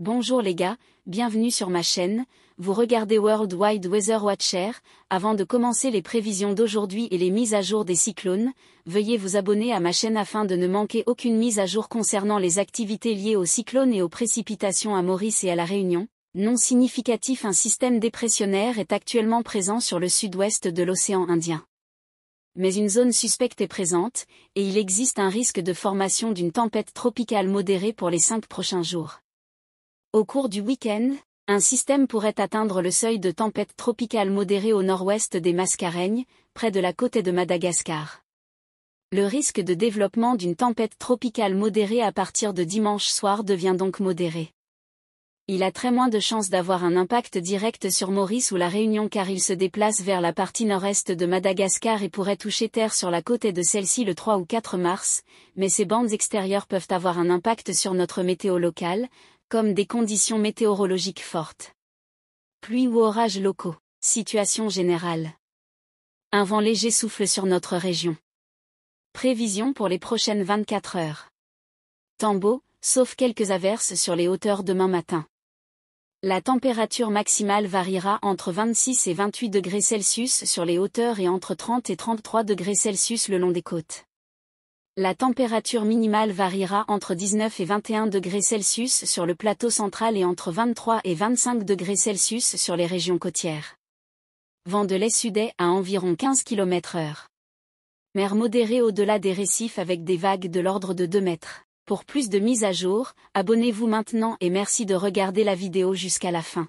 Bonjour les gars, bienvenue sur ma chaîne, vous regardez World Wide Weather Watcher, avant de commencer les prévisions d'aujourd'hui et les mises à jour des cyclones, veuillez vous abonner à ma chaîne afin de ne manquer aucune mise à jour concernant les activités liées aux cyclones et aux précipitations à Maurice et à La Réunion. Non significatif un système dépressionnaire est actuellement présent sur le sud-ouest de l'océan Indien. Mais une zone suspecte est présente, et il existe un risque de formation d'une tempête tropicale modérée pour les cinq prochains jours. Au cours du week-end, un système pourrait atteindre le seuil de tempête tropicale modérée au nord-ouest des Mascareignes, près de la côte de Madagascar. Le risque de développement d'une tempête tropicale modérée à partir de dimanche soir devient donc modéré. Il a très moins de chances d'avoir un impact direct sur Maurice ou la Réunion car il se déplace vers la partie nord-est de Madagascar et pourrait toucher terre sur la côte de celle-ci le 3 ou 4 mars, mais ces bandes extérieures peuvent avoir un impact sur notre météo locale, comme des conditions météorologiques fortes. Pluie ou orages locaux, situation générale. Un vent léger souffle sur notre région. Prévision pour les prochaines 24 heures. beau, sauf quelques averses sur les hauteurs demain matin. La température maximale variera entre 26 et 28 degrés Celsius sur les hauteurs et entre 30 et 33 degrés Celsius le long des côtes. La température minimale variera entre 19 et 21 degrés Celsius sur le plateau central et entre 23 et 25 degrés Celsius sur les régions côtières. Vent de l'est est à environ 15 km heure. Mer modérée au-delà des récifs avec des vagues de l'ordre de 2 mètres. Pour plus de mises à jour, abonnez-vous maintenant et merci de regarder la vidéo jusqu'à la fin.